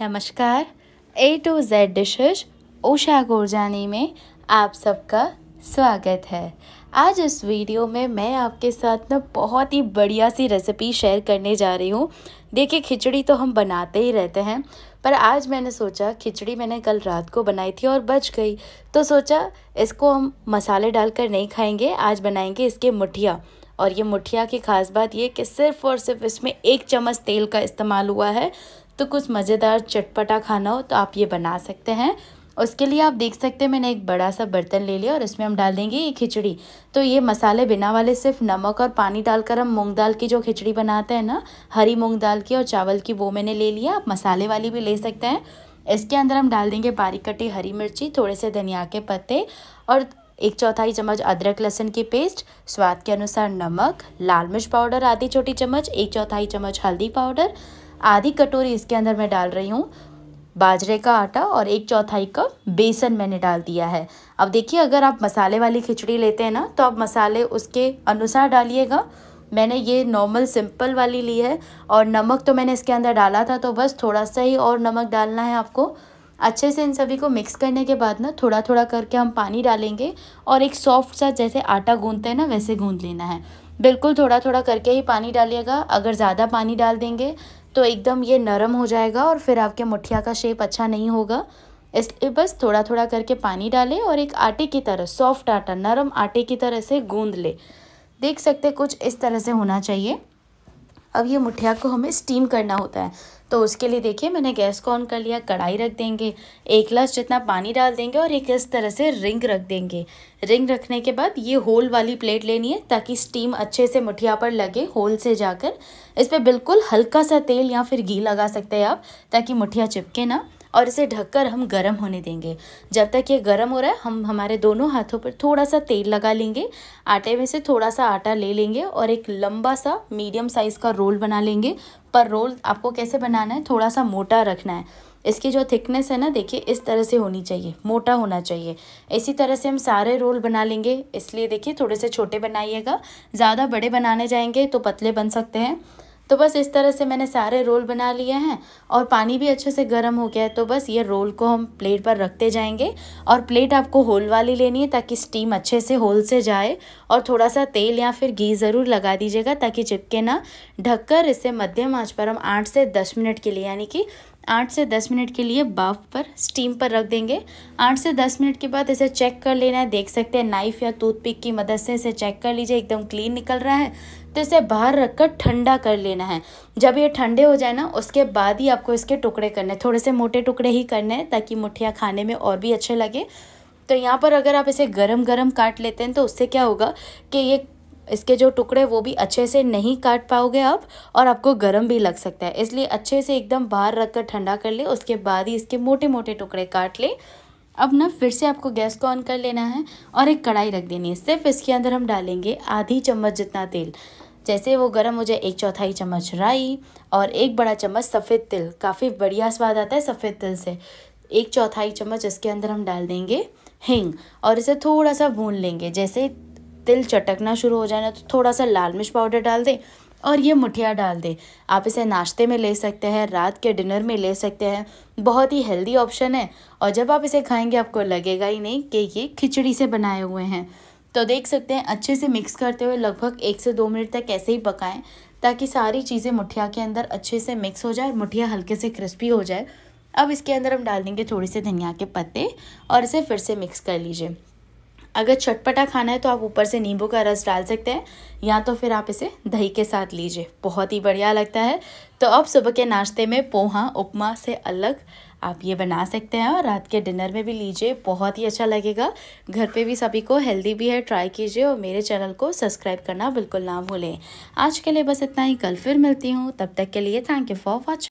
नमस्कार A to Z dishes Usha Gurjani में आप सबका स्वागत है आज इस वीडियो में मैं आपके साथ ना बहुत ही बढ़िया सी रेसिपी शेयर करने जा रही हूँ देखिए खिचड़ी तो हम बनाते ही रहते हैं पर आज मैंने सोचा खिचड़ी मैंने कल रात को बनाई थी और बच गई तो सोचा इसको हम मसाले डालकर नहीं खाएंगे आज बनाएंगे इसके मुठिया और ये मुठिया की खास बात ये कि सिर्फ़ और सिर्फ इसमें एक चम्मच तेल का इस्तेमाल हुआ है तो कुछ मज़ेदार चटपटा खाना हो तो आप ये बना सकते हैं उसके लिए आप देख सकते हैं मैंने एक बड़ा सा बर्तन ले लिया और इसमें हम डाल देंगे ये खिचड़ी तो ये मसाले बिना वाले सिर्फ नमक और पानी डालकर हम मूंग दाल की जो खिचड़ी बनाते हैं ना हरी मूंग दाल की और चावल की वो मैंने ले लिया आप मसाले वाली भी ले सकते हैं इसके अंदर हम डाल देंगे बारीक कटी हरी मिर्ची थोड़े से धनिया के पत्ते और एक चौथाई चम्मच अदरक लहसुन की पेस्ट स्वाद के अनुसार नमक लाल मिर्च पाउडर आधी छोटी चम्मच एक चौथाई चम्मच हल्दी पाउडर आधी कटोरी इसके अंदर मैं डाल रही हूँ बाजरे का आटा और एक चौथाई कप बेसन मैंने डाल दिया है अब देखिए अगर आप मसाले वाली खिचड़ी लेते हैं ना तो आप मसाले उसके अनुसार डालिएगा मैंने ये नॉर्मल सिंपल वाली ली है और नमक तो मैंने इसके अंदर डाला था तो बस थोड़ा सा ही और नमक डालना है आपको अच्छे से इन सभी को मिक्स करने के बाद ना थोड़ा थोड़ा करके हम पानी डालेंगे और एक सॉफ्ट सा जैसे आटा गूंदते हैं ना वैसे गूंद लेना है बिल्कुल थोड़ा थोड़ा करके ही पानी डालिएगा अगर ज़्यादा पानी डाल देंगे तो एकदम ये नरम हो जाएगा और फिर आपके मुठिया का शेप अच्छा नहीं होगा इसलिए बस थोड़ा थोड़ा करके पानी डालें और एक आटे की तरह सॉफ्ट आटा नरम आटे की तरह से गूंद ले देख सकते कुछ इस तरह से होना चाहिए अब ये मुठिया को हमें स्टीम करना होता है तो उसके लिए देखिए मैंने गैस को ऑन कर लिया कढ़ाई रख देंगे एक गिलास जितना पानी डाल देंगे और एक इस तरह से रिंग रख देंगे रिंग रखने के बाद ये होल वाली प्लेट लेनी है ताकि स्टीम अच्छे से मुठिया पर लगे होल से जाकर इस पर बिल्कुल हल्का सा तेल या फिर घी लगा सकते हैं आप ताकि मुठिया चिपके ना और इसे ढककर हम गर्म होने देंगे जब तक ये गर्म हो रहा है हम हमारे दोनों हाथों पर थोड़ा सा तेल लगा लेंगे आटे में से थोड़ा सा आटा ले लेंगे और एक लंबा सा मीडियम साइज़ का रोल बना लेंगे पर रोल आपको कैसे बनाना है थोड़ा सा मोटा रखना है इसकी जो थिकनेस है ना देखिए इस तरह से होनी चाहिए मोटा होना चाहिए इसी तरह से हम सारे रोल बना लेंगे इसलिए देखिए थोड़े से छोटे बनाइएगा ज़्यादा बड़े बनाने जाएंगे तो पतले बन सकते हैं तो बस इस तरह से मैंने सारे रोल बना लिए हैं और पानी भी अच्छे से गर्म हो गया है तो बस ये रोल को हम प्लेट पर रखते जाएंगे और प्लेट आपको होल वाली लेनी है ताकि स्टीम अच्छे से होल से जाए और थोड़ा सा तेल या फिर घी ज़रूर लगा दीजिएगा ताकि चिपके ना ढककर इसे मध्यम आँच पर हम आठ से दस मिनट के लिए यानी कि आठ से दस मिनट के लिए बाफ पर स्टीम पर रख देंगे आठ से दस मिनट के बाद इसे चेक कर लेना है देख सकते हैं नाइफ़ या टूथपिक की मदद से इसे चेक कर लीजिए एकदम क्लीन निकल रहा है तो इसे बाहर रख कर ठंडा कर लेना है जब ये ठंडे हो जाए ना उसके बाद ही आपको इसके टुकड़े करने हैं थोड़े से मोटे टुकड़े ही करने हैं ताकि मुठिया खाने में और भी अच्छे लगे तो यहाँ पर अगर आप इसे गरम गरम काट लेते हैं तो उससे क्या होगा कि ये इसके जो टुकड़े वो भी अच्छे से नहीं काट पाओगे आप और आपको गर्म भी लग सकता है इसलिए अच्छे से एकदम बाहर रख कर ठंडा कर ले उसके बाद ही इसके मोटे मोटे टुकड़े काट ले अब ना फिर से आपको गैस को ऑन कर लेना है और एक कढ़ाई रख देनी है सिर्फ इसके अंदर हम डालेंगे आधी चम्मच जितना तेल जैसे वो गर्म हो जाए एक चौथाई चम्मच राई और एक बड़ा चम्मच सफ़ेद तिल काफ़ी बढ़िया स्वाद आता है सफ़ेद तिल से एक चौथाई चम्मच इसके अंदर हम डाल देंगे हींग और इसे थोड़ा सा भून लेंगे जैसे तिल चटकना शुरू हो जाए ना तो थोड़ा सा लाल मिर्च पाउडर डाल दें और ये मुठिया डाल दें आप इसे नाश्ते में ले सकते हैं रात के डिनर में ले सकते हैं बहुत ही हेल्दी ऑप्शन है और जब आप इसे खाएंगे आपको लगेगा ही नहीं कि ये खिचड़ी से बनाए हुए हैं तो देख सकते हैं अच्छे से मिक्स करते हुए लगभग एक से दो मिनट तक ऐसे ही पकाएं ताकि सारी चीज़ें मुठिया के अंदर अच्छे से मिक्स हो जाए और मुठिया हल्के से क्रिस्पी हो जाए अब इसके अंदर हम डाल देंगे थोड़े से धनिया के पत्ते और इसे फिर से मिक्स कर लीजिए अगर चटपटा खाना है तो आप ऊपर से नींबू का रस डाल सकते हैं या तो फिर आप इसे दही के साथ लीजिए बहुत ही बढ़िया लगता है तो अब सुबह के नाश्ते में पोहा उपमा से अलग आप ये बना सकते हैं और रात के डिनर में भी लीजिए बहुत ही अच्छा लगेगा घर पे भी सभी को हेल्दी भी है ट्राई कीजिए और मेरे चैनल को सब्सक्राइब करना बिल्कुल ना भूलें आज के लिए बस इतना ही कल फिर मिलती हूँ तब तक के लिए थैंक यू फॉर वॉचिंग